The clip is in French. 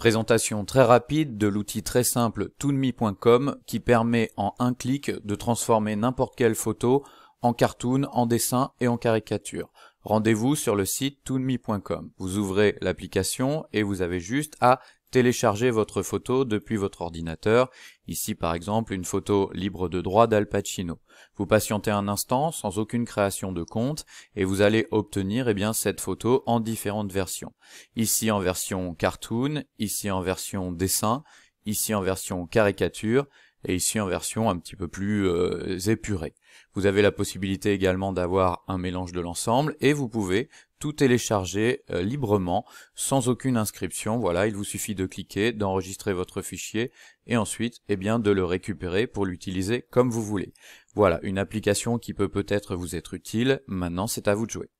Présentation très rapide de l'outil très simple toonme.com qui permet en un clic de transformer n'importe quelle photo en cartoon, en dessin et en caricature rendez-vous sur le site toonmi.com. Vous ouvrez l'application et vous avez juste à télécharger votre photo depuis votre ordinateur. Ici, par exemple, une photo libre de droit d'Al Pacino. Vous patientez un instant, sans aucune création de compte, et vous allez obtenir eh bien, cette photo en différentes versions. Ici en version cartoon, ici en version dessin, ici en version caricature, et ici en version un petit peu plus euh, épurée. Vous avez la possibilité également d'avoir un mélange de l'ensemble et vous pouvez tout télécharger euh, librement sans aucune inscription. Voilà, il vous suffit de cliquer, d'enregistrer votre fichier et ensuite eh bien, de le récupérer pour l'utiliser comme vous voulez. Voilà, une application qui peut peut-être vous être utile. Maintenant, c'est à vous de jouer.